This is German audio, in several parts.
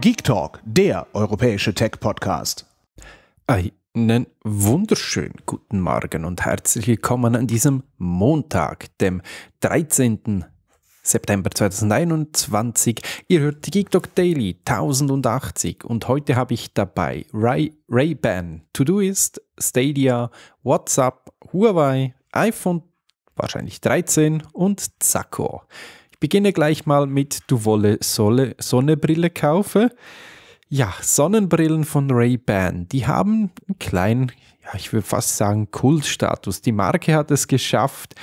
Geek Talk, der europäische Tech-Podcast. Einen wunderschönen guten Morgen und herzlich willkommen an diesem Montag, dem 13. September 2021. Ihr hört die Geek Talk Daily 1080 und heute habe ich dabei Ray, Ray-Ban, Todoist, Stadia, WhatsApp, Huawei, iPhone wahrscheinlich 13 und Zacko beginne gleich mal mit Du wolle Solle, Sonnenbrille kaufe. Ja, Sonnenbrillen von Ray-Ban, die haben einen kleinen, ja, ich würde fast sagen Kultstatus. Die Marke hat es geschafft,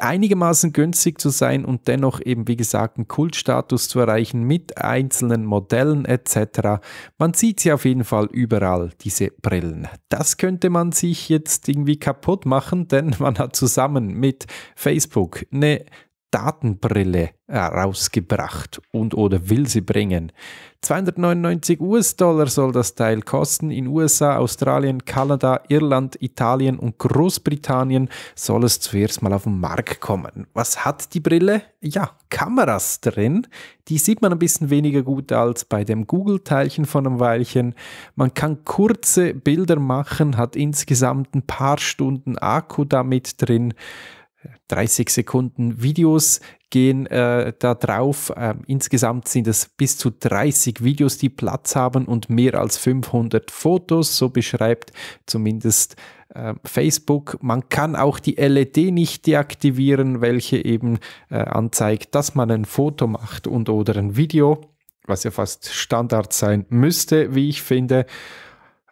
einigermaßen günstig zu sein und dennoch eben, wie gesagt, einen Kultstatus zu erreichen mit einzelnen Modellen etc. Man sieht sie auf jeden Fall überall, diese Brillen. Das könnte man sich jetzt irgendwie kaputt machen, denn man hat zusammen mit Facebook eine Datenbrille äh, rausgebracht und oder will sie bringen. 299 US-Dollar soll das Teil kosten. In USA, Australien, Kanada, Irland, Italien und Großbritannien soll es zuerst mal auf den Markt kommen. Was hat die Brille? Ja, Kameras drin. Die sieht man ein bisschen weniger gut als bei dem Google-Teilchen von einem Weilchen. Man kann kurze Bilder machen, hat insgesamt ein paar Stunden Akku damit drin. 30 Sekunden Videos gehen äh, da drauf. Ähm, insgesamt sind es bis zu 30 Videos, die Platz haben und mehr als 500 Fotos, so beschreibt zumindest äh, Facebook. Man kann auch die LED nicht deaktivieren, welche eben äh, anzeigt, dass man ein Foto macht und oder ein Video, was ja fast Standard sein müsste, wie ich finde.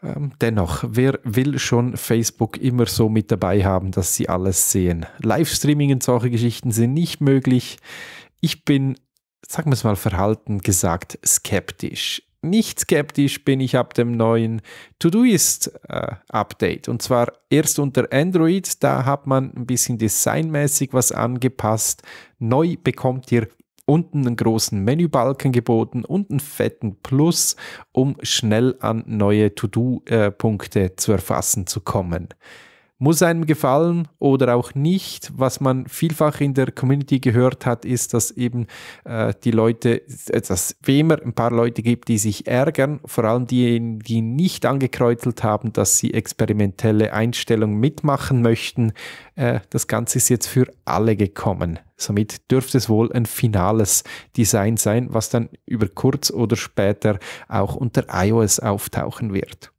Ähm, dennoch, wer will schon Facebook immer so mit dabei haben, dass sie alles sehen? Livestreaming und solche Geschichten sind nicht möglich. Ich bin, sagen wir es mal verhalten gesagt, skeptisch. Nicht skeptisch bin ich ab dem neuen to do ist äh, update und zwar erst unter Android, da hat man ein bisschen designmäßig was angepasst. Neu bekommt ihr unten einen großen Menübalken geboten und einen fetten Plus, um schnell an neue To-Do-Punkte äh, zu erfassen zu kommen muss einem gefallen oder auch nicht. Was man vielfach in der Community gehört hat, ist, dass eben äh, die Leute, dass es immer ein paar Leute gibt, die sich ärgern, vor allem diejenigen, die nicht angekreuzelt haben, dass sie experimentelle Einstellungen mitmachen möchten. Äh, das Ganze ist jetzt für alle gekommen. Somit dürfte es wohl ein finales Design sein, was dann über kurz oder später auch unter iOS auftauchen wird.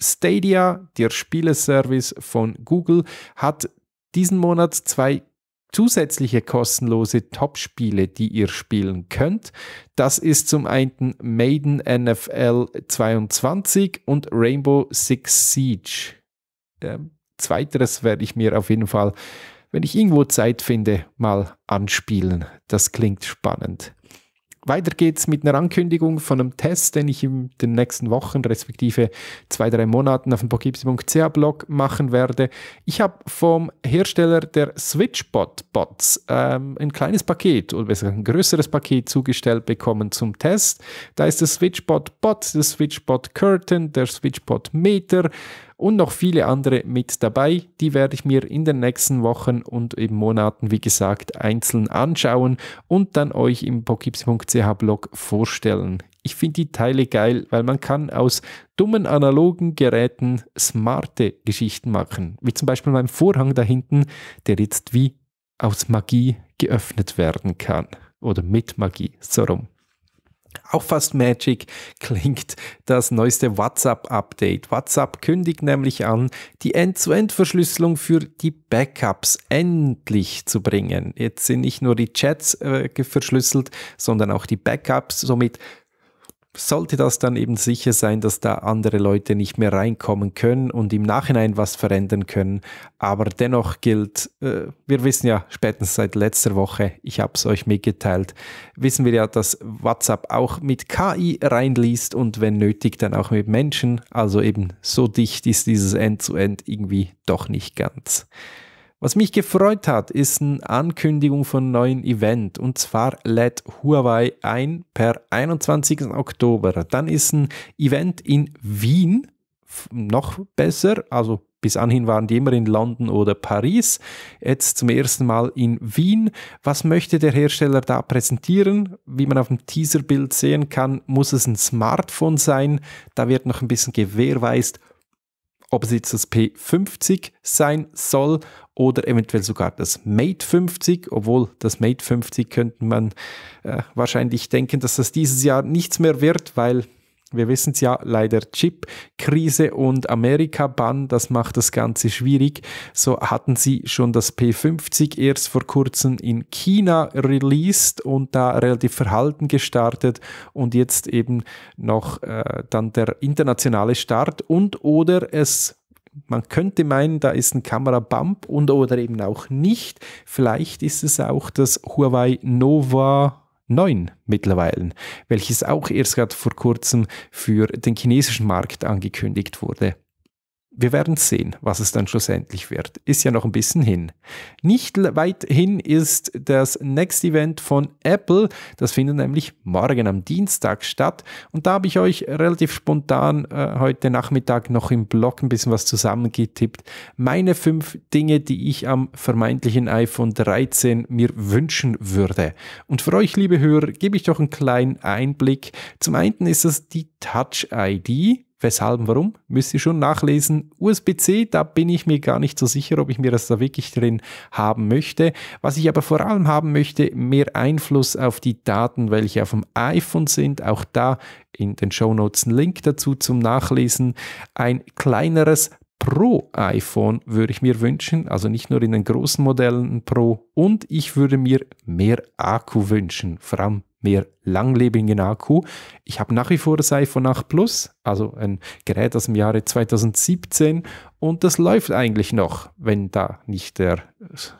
Stadia, der Spieleservice von Google, hat diesen Monat zwei zusätzliche kostenlose Top-Spiele, die ihr spielen könnt. Das ist zum einen Maiden NFL 22 und Rainbow Six Siege. Ähm, zweiteres werde ich mir auf jeden Fall, wenn ich irgendwo Zeit finde, mal anspielen. Das klingt spannend weiter geht's mit einer Ankündigung von einem Test, den ich in den nächsten Wochen, respektive zwei, drei Monaten auf dem pokipsi.ch Blog machen werde. Ich habe vom Hersteller der SwitchBot-Bots ähm, ein kleines Paket oder besser ein größeres Paket zugestellt bekommen zum Test. Da ist der SwitchBot-Bot, der SwitchBot-Curtain, der SwitchBot-Meter, und noch viele andere mit dabei. Die werde ich mir in den nächsten Wochen und eben Monaten, wie gesagt, einzeln anschauen und dann euch im pokips.ch Blog vorstellen. Ich finde die Teile geil, weil man kann aus dummen analogen Geräten smarte Geschichten machen. Wie zum Beispiel meinem Vorhang da hinten, der jetzt wie aus Magie geöffnet werden kann. Oder mit Magie, so rum. Auch fast Magic klingt das neueste WhatsApp-Update. WhatsApp kündigt nämlich an, die End-zu-End-Verschlüsselung für die Backups endlich zu bringen. Jetzt sind nicht nur die Chats äh, verschlüsselt, sondern auch die Backups. Somit sollte das dann eben sicher sein, dass da andere Leute nicht mehr reinkommen können und im Nachhinein was verändern können. Aber dennoch gilt, äh, wir wissen ja spätestens seit letzter Woche, ich habe es euch mitgeteilt, wissen wir ja, dass WhatsApp auch mit KI reinliest und wenn nötig dann auch mit Menschen. Also eben so dicht ist dieses End-zu-End -End irgendwie doch nicht ganz. Was mich gefreut hat, ist eine Ankündigung von einem neuen Event. Und zwar lädt Huawei ein per 21. Oktober. Dann ist ein Event in Wien noch besser. Also bis anhin waren die immer in London oder Paris. Jetzt zum ersten Mal in Wien. Was möchte der Hersteller da präsentieren? Wie man auf dem Teaserbild sehen kann, muss es ein Smartphone sein. Da wird noch ein bisschen gewährweist, ob es jetzt das P50 sein soll oder eventuell sogar das Mate 50, obwohl das Mate 50 könnte man äh, wahrscheinlich denken, dass das dieses Jahr nichts mehr wird, weil wir wissen es ja leider, Chip-Krise und Amerika-Bann, das macht das Ganze schwierig. So hatten sie schon das P50 erst vor kurzem in China released und da relativ verhalten gestartet und jetzt eben noch äh, dann der internationale Start und oder es man könnte meinen, da ist ein Kamerabump und oder eben auch nicht. Vielleicht ist es auch das Huawei Nova 9 mittlerweile, welches auch erst gerade vor kurzem für den chinesischen Markt angekündigt wurde wir werden sehen, was es dann schlussendlich wird. Ist ja noch ein bisschen hin. Nicht weit hin ist das Next Event von Apple. Das findet nämlich morgen am Dienstag statt. Und da habe ich euch relativ spontan äh, heute Nachmittag noch im Blog ein bisschen was zusammengetippt. Meine fünf Dinge, die ich am vermeintlichen iPhone 13 mir wünschen würde. Und für euch, liebe Hörer, gebe ich doch einen kleinen Einblick. Zum einen ist es die Touch ID. Weshalb, warum? Müsst ihr schon nachlesen. USB-C, da bin ich mir gar nicht so sicher, ob ich mir das da wirklich drin haben möchte. Was ich aber vor allem haben möchte, mehr Einfluss auf die Daten, welche auf dem iPhone sind. Auch da in den Show Notes einen Link dazu zum Nachlesen. Ein kleineres Pro iPhone würde ich mir wünschen, also nicht nur in den großen Modellen Pro. Und ich würde mir mehr Akku wünschen, vor allem mehr langlebigen Akku. Ich habe nach wie vor das iPhone 8 Plus, also ein Gerät aus dem Jahre 2017 und das läuft eigentlich noch, wenn da nicht der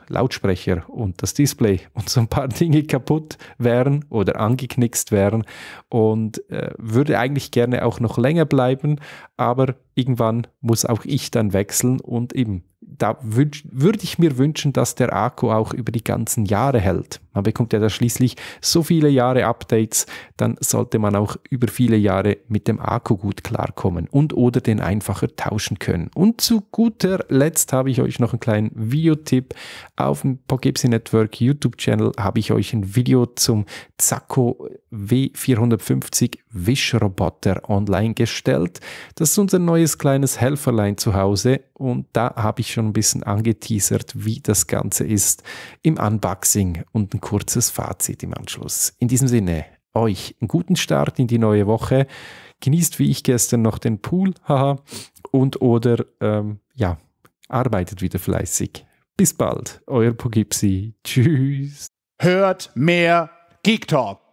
Lautsprecher und das Display und so ein paar Dinge kaputt wären oder angeknickst wären und äh, würde eigentlich gerne auch noch länger bleiben, aber irgendwann muss auch ich dann wechseln und eben da würde ich mir wünschen, dass der Akku auch über die ganzen Jahre hält. Man bekommt ja da schließlich so viele Jahre Updates, dann sollte man auch über viele Jahre mit dem Akku gut klarkommen und oder den einfacher tauschen können. Und zu guter Letzt habe ich euch noch einen kleinen Videotipp. Auf dem Pogipsi Network YouTube-Channel habe ich euch ein Video zum Zacco W450 Wischroboter online gestellt. Das ist unser neues kleines Helferlein zu Hause und da habe ich schon ein bisschen angeteasert, wie das Ganze ist im Unboxing und ein kurzes Fazit im Anschluss. In diesem Sinne, euch einen guten Start in die neue Woche. Genießt wie ich gestern noch den Pool, haha, und oder ähm, ja, arbeitet wieder fleißig. Bis bald, euer Pogipsi. Tschüss. Hört mehr Geek Talk.